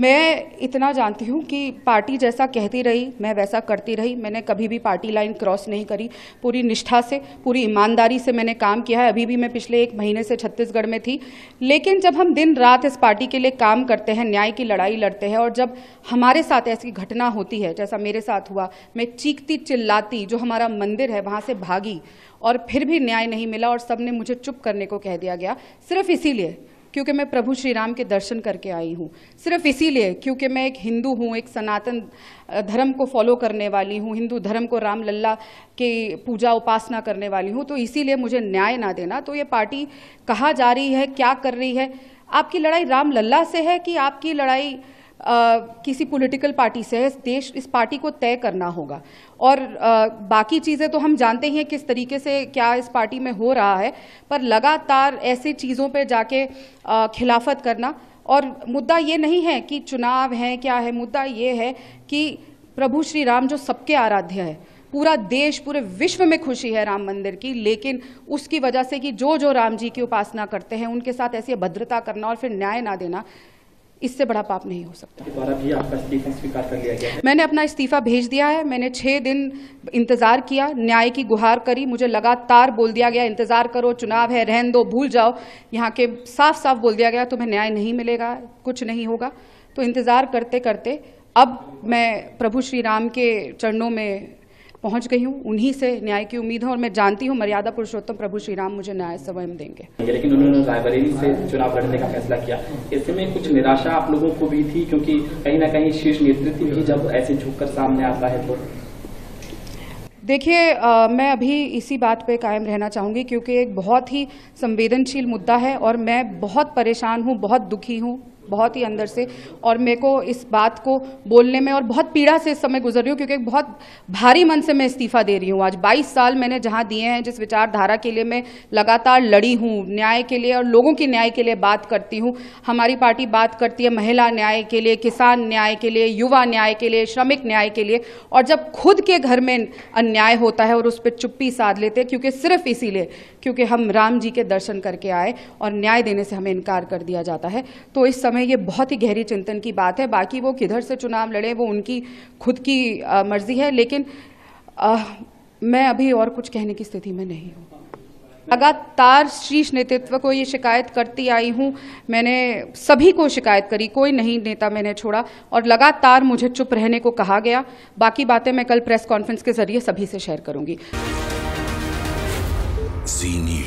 मैं इतना जानती हूँ कि पार्टी जैसा कहती रही मैं वैसा करती रही मैंने कभी भी पार्टी लाइन क्रॉस नहीं करी पूरी निष्ठा से पूरी ईमानदारी से मैंने काम किया है अभी भी मैं पिछले एक महीने से छत्तीसगढ़ में थी लेकिन जब हम दिन रात इस पार्टी के लिए काम करते हैं न्याय की लड़ाई लड़ते हैं और जब हमारे साथ ऐसी घटना होती है जैसा मेरे साथ हुआ मैं चीखती चिल्लाती जो हमारा मंदिर है वहाँ से भागी और फिर भी न्याय नहीं मिला और सबने मुझे चुप करने को कह दिया गया सिर्फ इसीलिए क्योंकि मैं प्रभु श्री राम के दर्शन करके आई हूँ सिर्फ इसीलिए क्योंकि मैं एक हिंदू हूँ एक सनातन धर्म को फॉलो करने वाली हूँ हिंदू धर्म को राम लल्ला की पूजा उपासना करने वाली हूँ तो इसीलिए मुझे न्याय ना देना तो ये पार्टी कहाँ जा रही है क्या कर रही है आपकी लड़ाई राम लल्ला से है कि आपकी लड़ाई किसी पॉलिटिकल पार्टी से है देश इस पार्टी को तय करना होगा और आ, बाकी चीज़ें तो हम जानते ही हैं किस तरीके से क्या इस पार्टी में हो रहा है पर लगातार ऐसे चीज़ों पर जाके आ, खिलाफत करना और मुद्दा ये नहीं है कि चुनाव है क्या है मुद्दा ये है कि प्रभु श्री राम जो सबके आराध्य है पूरा देश पूरे विश्व में खुशी है राम मंदिर की लेकिन उसकी वजह से कि जो जो राम जी की उपासना करते हैं उनके साथ ऐसी भद्रता करना और फिर न्याय ना देना इससे बड़ा पाप नहीं हो सकता भी आपका इस्तीफा स्वीकार कर लिया गया मैंने अपना इस्तीफा भेज दिया है मैंने छः दिन इंतजार किया न्याय की गुहार करी मुझे लगातार बोल दिया गया इंतजार करो चुनाव है रहन दो भूल जाओ यहाँ के साफ साफ बोल दिया गया तुम्हें न्याय नहीं मिलेगा कुछ नहीं होगा तो इंतजार करते करते अब मैं प्रभु श्री राम के चरणों में पहुंच गई हूं उन्हीं से न्याय की उम्मीद है और मैं जानती हूं मर्यादा पुरुषोत्तम प्रभु श्री राम मुझे न्याय स्वयं देंगे लेकिन उन्होंने रायबरेली से चुनाव लड़ने का फैसला किया में कुछ निराशा आप लोगों को भी थी क्योंकि कहीं ना कहीं शीर्ष नेतृत्व भी जब ऐसे झुक सामने आता है तो देखिए मैं अभी इसी बात पे कायम रहना चाहूँगी क्योंकि एक बहुत ही संवेदनशील मुद्दा है और मैं बहुत परेशान हूँ बहुत दुखी हूँ बहुत ही अंदर से और मेरे को इस बात को बोलने में और बहुत पीड़ा से इस समय गुजर रही हूँ क्योंकि बहुत भारी मन से मैं इस्तीफा दे रही हूँ आज 22 साल मैंने जहाँ दिए हैं जिस विचारधारा के लिए मैं लगातार लड़ी हूँ न्याय के लिए और लोगों के न्याय के लिए बात करती हूँ हमारी पार्टी बात करती है महिला न्याय के लिए किसान न्याय के लिए युवा न्याय के लिए श्रमिक न्याय के लिए और जब खुद के घर में अन्याय होता है और उस पर चुप्पी साध लेते हैं क्योंकि सिर्फ इसीलिए क्योंकि हम राम जी के दर्शन करके आए और न्याय देने से हमें इनकार कर दिया जाता है तो इस समय में ये बहुत ही गहरी चिंतन की बात है बाकी वो किधर से चुनाव लड़े वो उनकी खुद की आ, मर्जी है लेकिन आ, मैं अभी और कुछ कहने की स्थिति में नहीं हूँ लगातार शीर्ष नेतृत्व को ये शिकायत करती आई हूँ मैंने सभी को शिकायत करी कोई नहीं नेता मैंने छोड़ा और लगातार मुझे चुप रहने को कहा गया बाकी बातें मैं कल प्रेस कॉन्फ्रेंस के जरिए सभी से शेयर करूंगी